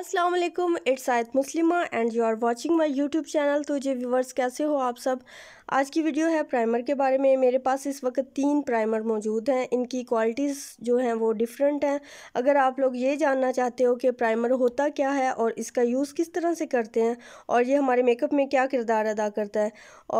अस्सलाम वालेकुम it's Ayat Muslima and you are watching my YouTube channel तो जे व्यूवर्स कैसे हो आप सब आज की वीडियो है प्राइमर के बारे में मेरे पास इस वक्त तीन प्राइमर मौजूद हैं इनकी क्वालिटीज़ जो हैं वो डिफरेंट हैं अगर आप लोग ये जानना चाहते हो कि प्राइमर होता क्या है और इसका यूज़ किस तरह से करते हैं और ये हमारे मेकअप में क्या किरदार अदा करता है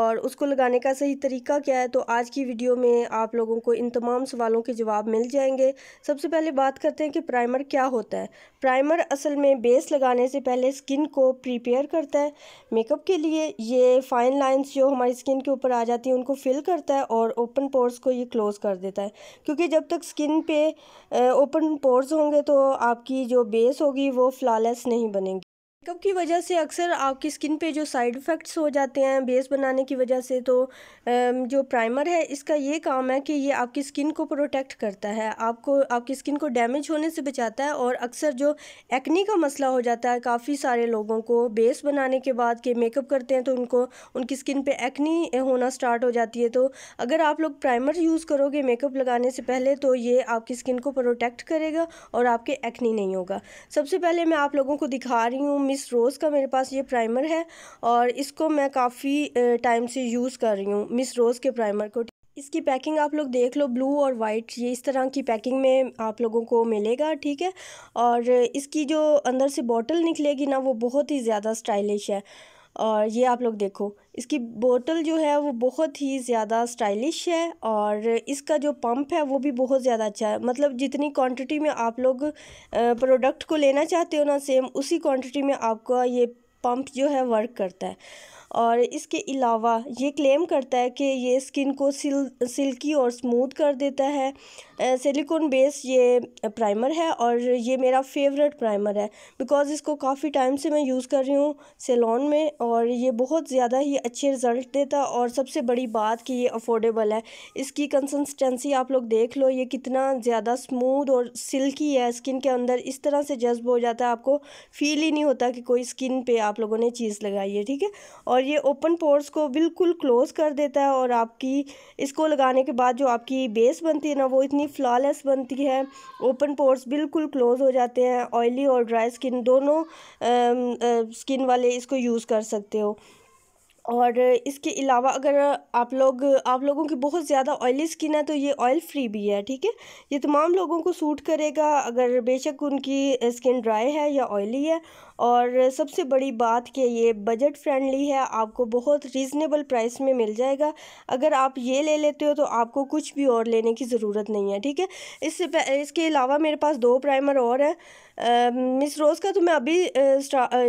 और उसको लगाने का सही तरीका क्या है तो आज की वीडियो में आप लोगों को इन तमाम सवालों के जवाब मिल जाएंगे सबसे पहले बात करते हैं कि प्राइमर क्या होता है प्राइमर असल में बेस लगाने से पहले स्किन को प्रिपेयर करता है मेकअप के लिए ये फाइन लाइंस जो हमारी स्किन के ऊपर आ जाती है उनको फिल करता है और ओपन पोर्स को ये क्लोज़ कर देता है क्योंकि जब तक स्किन पे ओपन पोर्स होंगे तो आपकी जो बेस होगी वो फ्लॉलेस नहीं बनेगी मेकअप की वजह से अक्सर आपकी स्किन पे जो साइड इफ़ेक्ट्स हो जाते हैं बेस बनाने की वजह से तो जो प्राइमर है इसका ये काम है कि ये आपकी स्किन को प्रोटेक्ट करता है आपको आपकी स्किन को डैमेज होने से बचाता है और अक्सर जो एक्नी का मसला हो जाता है काफ़ी सारे लोगों को बेस बनाने के बाद के मेकअप करते हैं तो उनको उनकी स्किन पर एक्नी होना स्टार्ट हो जाती है तो अगर आप लोग प्राइमर यूज़ करोगे मेकअप लगाने से पहले तो ये आपकी स्किन को प्रोटेक्ट करेगा और आपके एक्नी नहीं होगा सबसे पहले मैं आप लोगों को दिखा रही हूँ मिस रोज़ का मेरे पास ये प्राइमर है और इसको मैं काफ़ी टाइम से यूज़ कर रही हूँ मिस रोज़ के प्राइमर को इसकी पैकिंग आप लोग देख लो ब्लू और वाइट ये इस तरह की पैकिंग में आप लोगों को मिलेगा ठीक है और इसकी जो अंदर से बॉटल निकलेगी ना वो बहुत ही ज़्यादा स्टाइलिश है और ये आप लोग देखो इसकी बोतल जो है वो बहुत ही ज़्यादा स्टाइलिश है और इसका जो पंप है वो भी बहुत ज़्यादा अच्छा है मतलब जितनी क्वांटिटी में आप लोग प्रोडक्ट को लेना चाहते हो ना सेम उसी क्वांटिटी में आपका ये पंप जो है वर्क करता है और इसके अलावा ये क्लेम करता है कि ये स्किन को सिल सिल्की और स्मूथ कर देता है सिलिकॉन बेस ये प्राइमर है और ये मेरा फेवरेट प्राइमर है बिकॉज़ इसको काफ़ी टाइम से मैं यूज़ कर रही हूँ सेलोन में और ये बहुत ज़्यादा ही अच्छे रिज़ल्ट देता और सबसे बड़ी बात कि ये अफोर्डेबल है इसकी कंसिस्टेंसी आप लोग देख लो ये कितना ज़्यादा स्मूद और सिल्की है स्किन के अंदर इस तरह से जज्ब हो जाता है आपको फील ही नहीं होता कि कोई स्किन पर आप लोगों ने चीज़ लगाई है ठीक है और और ये ओपन पोर्स को बिल्कुल क्लोज़ कर देता है और आपकी इसको लगाने के बाद जो आपकी बेस बनती है ना वो इतनी फ्लॉलेस बनती है ओपन पोर्स बिल्कुल क्लोज़ हो जाते हैं ऑयली और ड्राई स्किन दोनों स्किन वाले इसको यूज़ कर सकते हो और इसके अलावा अगर आप लोग आप लोगों की बहुत ज़्यादा ऑयली स्किन है तो ये ऑयल फ्री भी है ठीक है ये तमाम लोगों को सूट करेगा अगर बेशक उनकी स्किन ड्राई है या ऑयली है और सबसे बड़ी बात कि ये बजट फ्रेंडली है आपको बहुत रीज़नेबल प्राइस में मिल जाएगा अगर आप ये ले लेते हो तो आपको कुछ भी और लेने की ज़रूरत नहीं है ठीक है इससे इसके अलावा मेरे पास दो प्राइमर और हैं मिस रोज़ का तो मैं अभी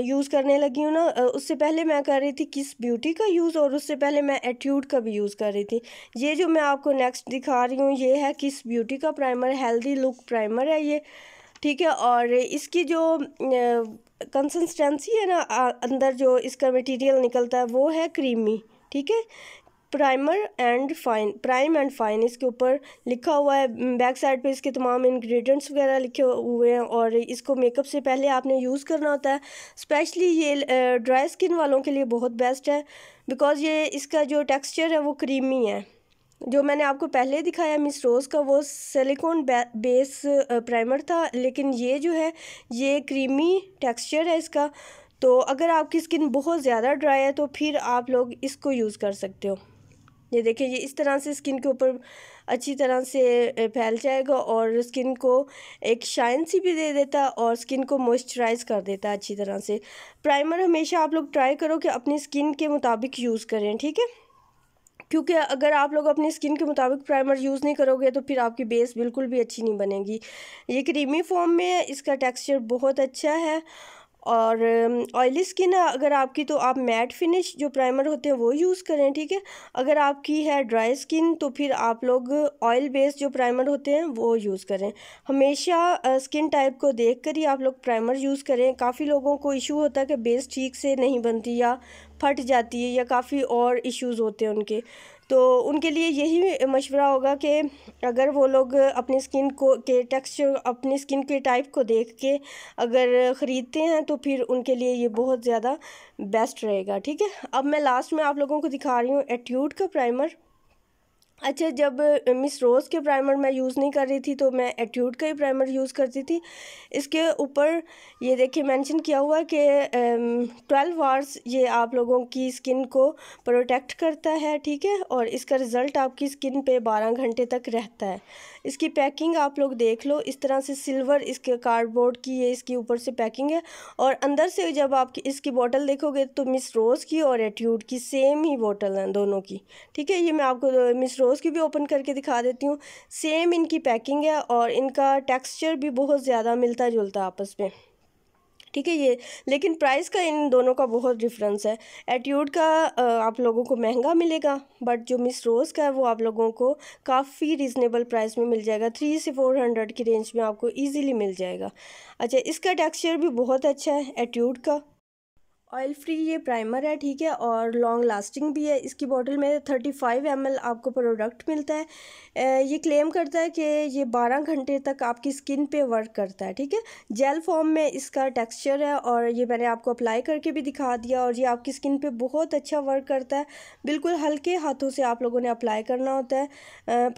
यूज़ करने लगी हूँ ना उससे पहले मैं कर रही थी किस ब्यूटी का यूज़ और उससे पहले मैं एट्यूड का भी यूज़ कर रही थी ये जो मैं आपको नेक्स्ट दिखा रही हूँ ये है किस ब्यूटी का प्राइमर हेल्दी लुक प्राइमर है ये ठीक है और इसकी जो कंसिस्टेंसी है ना अंदर जो इसका मटेरियल निकलता है वो है क्रीमी ठीक है primer and fine prime and fine इसके ऊपर लिखा हुआ है बैक साइड पे इसके तमाम इंग्रेडिएंट्स वगैरह लिखे हुए हैं और इसको मेकअप से पहले आपने यूज़ करना होता है स्पेशली ये ड्राई स्किन वालों के लिए बहुत बेस्ट है बिकॉज़ ये इसका जो टेक्सचर है वो क्रीमी है जो मैंने आपको पहले दिखाया मिस रोज़ का वो सिलिकॉन बेस प्राइमर था लेकिन ये जो है ये क्रीमी टेक्सचर है इसका तो अगर आपकी स्किन बहुत ज़्यादा ड्राई है तो फिर आप लोग इसको यूज़ कर सकते हो ये देखें ये इस तरह से स्किन के ऊपर अच्छी तरह से फैल जाएगा और स्किन को एक शाइन सी भी दे देता है और स्किन को मॉइस्चराइज़ कर देता है अच्छी तरह से प्राइमर हमेशा आप लोग ट्राई करो कि अपनी स्किन के मुताबिक यूज़ करें ठीक है क्योंकि अगर आप लोग अपनी स्किन के मुताबिक प्राइमर यूज़ नहीं करोगे तो फिर आपकी बेस बिल्कुल भी अच्छी नहीं बनेगी ये क्रीमी फॉर्म में इसका टेक्सचर बहुत अच्छा है और ऑयली स्किन है अगर आपकी तो आप मैट फिनिश जो प्राइमर होते हैं वो यूज़ करें ठीक है अगर आपकी है ड्राई स्किन तो फिर आप लोग ऑयल बेस्ड जो प्राइमर होते हैं वो यूज़ करें हमेशा स्किन टाइप को देख कर ही आप लोग प्राइमर यूज़ करें काफ़ी लोगों को इशू होता है कि बेस ठीक से नहीं बनती या फट जाती है या काफ़ी और इश्यूज़ होते हैं उनके तो उनके लिए यही मशवरा होगा कि अगर वो लोग अपनी स्किन को के टेक्सचर अपनी स्किन के टाइप को देख के अगर ख़रीदते हैं तो फिर उनके लिए ये बहुत ज़्यादा बेस्ट रहेगा ठीक है अब मैं लास्ट में आप लोगों को दिखा रही हूँ एट्यूड का प्राइमर अच्छा जब मिस रोज़ के प्राइमर मैं यूज़ नहीं कर रही थी तो मैं एट्यूड का ही प्राइमर यूज़ करती थी इसके ऊपर ये देखिए मेंशन किया हुआ है कि ट्वेल्व आवर्स ये आप लोगों की स्किन को प्रोटेक्ट करता है ठीक है और इसका रिज़ल्ट आपकी स्किन पे बारह घंटे तक रहता है इसकी पैकिंग आप लोग देख लो इस तरह से सिल्वर इसके कार्डबोर्ड की ये इसकी ऊपर से पैकिंग है और अंदर से जब आप इसकी बॉटल देखोगे तो मिस रोज़ की और एट्यूड की सेम ही बॉटल हैं दोनों की ठीक है ये मैं आपको मिस रोज़ की भी ओपन करके दिखा देती हूँ सेम इनकी पैकिंग है और इनका टेक्सचर भी बहुत ज़्यादा मिलता जुलता आपस में ठीक है ये लेकिन प्राइस का इन दोनों का बहुत डिफरेंस है एट्यूड का आप लोगों को महंगा मिलेगा बट जो मिस रोज़ का है वो आप लोगों को काफ़ी रिज़नेबल प्राइस में मिल जाएगा थ्री से फोर हंड्रेड की रेंज में आपको इजीली मिल जाएगा अच्छा इसका टेक्सचर भी बहुत अच्छा है एट्यूड का ऑयल फ्री ये प्राइमर है ठीक है और लॉन्ग लास्टिंग भी है इसकी बॉटल में थर्टी फाइव एम आपको प्रोडक्ट मिलता है ये क्लेम करता है कि ये बारह घंटे तक आपकी स्किन पे वर्क करता है ठीक है जेल फॉर्म में इसका टेक्सचर है और ये मैंने आपको अप्लाई करके भी दिखा दिया और ये आपकी स्किन पे बहुत अच्छा वर्क करता है बिल्कुल हल्के हाथों से आप लोगों ने अप्लाई करना होता है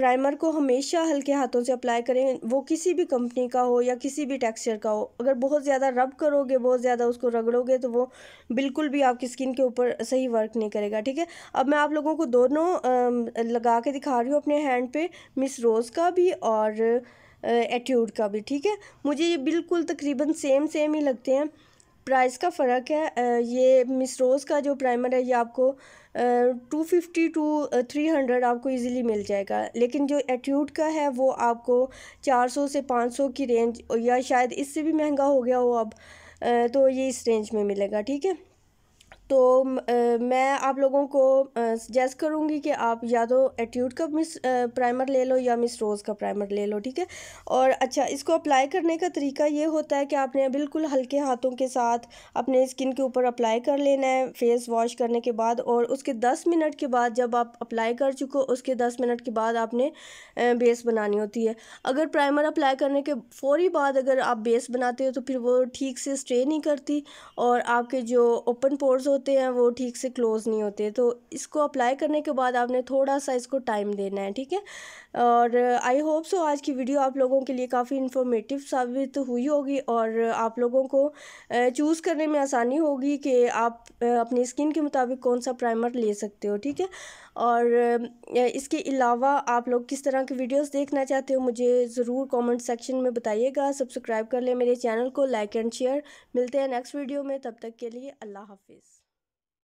प्राइमर को हमेशा हल्के हाथों से अप्लाई करें वो किसी भी कंपनी का हो या किसी भी टेक्स्चर का हो अगर बहुत ज़्यादा रब करोगे बहुत ज़्यादा उसको रगड़ोगे तो वो बिल्कुल भी आपकी स्किन के ऊपर सही वर्क नहीं करेगा ठीक है अब मैं आप लोगों को दोनों लगा के दिखा रही हूँ अपने हैंड पे मिस रोज़ का भी और एट्यूड का भी ठीक है मुझे ये बिल्कुल तकरीबन सेम सेम ही लगते हैं प्राइस का फ़र्क है ये मिस रोज़ का जो प्राइमर है ये आपको two fifty two three hundred आपको इजीली मिल जाएगा लेकिन जो एट्यूड का है वो आपको चार सौ से पाँच सौ की रेंज या शायद इससे भी महंगा हो गया हो अब तो ये इस रेंज में मिलेगा ठीक है तो मैं आप लोगों को सजेस्ट करूँगी कि आप या तो एट्यूड का मिस प्राइमर ले लो या मिस रोज़ का प्राइमर ले लो ठीक है और अच्छा इसको अप्लाई करने का तरीका ये होता है कि आपने बिल्कुल हल्के हाथों के साथ अपने स्किन के ऊपर अप्लाई कर लेना है फेस वॉश करने के बाद और उसके दस मिनट के बाद जब आप अप्लाई कर चुको उसके दस मिनट के बाद आपने बेस बनानी होती है अगर प्राइमर अप्लाई करने के फौरी बाद अगर आप बेस बनाते हो तो फिर वो ठीक से स्ट्रे नहीं करती और आपके जो ओपन पोर्स होते हैं वो ठीक से क्लोज़ नहीं होते तो इसको अप्लाई करने के बाद आपने थोड़ा सा इसको टाइम देना है ठीक है और आई होप सो आज की वीडियो आप लोगों के लिए काफ़ी इन्फॉर्मेटिव साबित हुई होगी और आप लोगों को चूज़ करने में आसानी होगी कि आप अपनी स्किन के मुताबिक कौन सा प्राइमर ले सकते हो ठीक है और इसके अलावा आप लोग किस तरह की वीडियोस देखना चाहते हो मुझे ज़रूर कमेंट सेक्शन में बताइएगा सब्सक्राइब कर लें मेरे चैनल को लाइक एंड शेयर मिलते हैं नेक्स्ट वीडियो में तब तक के लिए अल्लाह हाफिज़